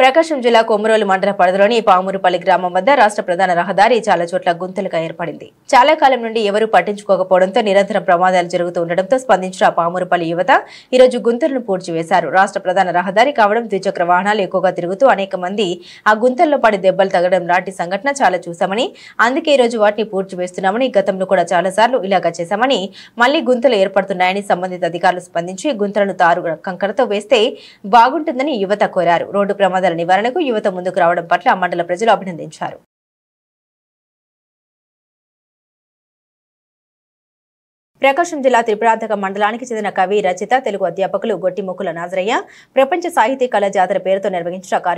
ప్రకాశం జిల్లా కొమరోలు మండల పరిధిలోని పామురుపల్లి గ్రామం వద్ద రాష్ట్ర ప్రధాన రహదారి చాలా చోట్ల గుంతలుగా ఏర్పడింది చాలా కాలం నుండి ఎవరూ పట్టించుకోకపోవడంతో నిరంతరం ప్రమాదాలు జరుగుతూ ఉండడంతో స్పందించిన పామురుపల్లి యువత ఈరోజు గుంతలను పూడ్చివేశారు రాష్ట్ర ప్రధాన రహదారి కావడం ద్విచక్ర వాహనాలు ఎక్కువగా తిరుగుతూ అనేక మంది ఆ గుంతల్లో పడి దెబ్బలు తగ్గడం లాంటి సంఘటన చాలా చూశామని అందుకే ఈరోజు వాటిని పూడ్చివేస్తున్నామని గతంలో కూడా చాలాసార్లు ఇలాగా చేశామని మళ్లీ గుంతలు ఏర్పడుతున్నాయని సంబంధిత అధికారులు స్పందించి గుంతలను తారు కంకరతో వేస్తే బాగుంటుందని యువత కోరారు రోడ్డు ప్రమాదాలు ప్రమాదాల నివారణకు యువత ముందుకు రావడం పట్ల మండల ప్రజలు అభినందించారు ప్రకాశం జిల్లా త్రిపురాధక మండలానికి చెందిన కవి రచిత తెలుగు అధ్యాపకులు గొట్టిముకుల నాజరయ్య ప్రపంచ సాహితీ కళా జాతర పేరుతో నిర్వహించిన కార్యక్రమం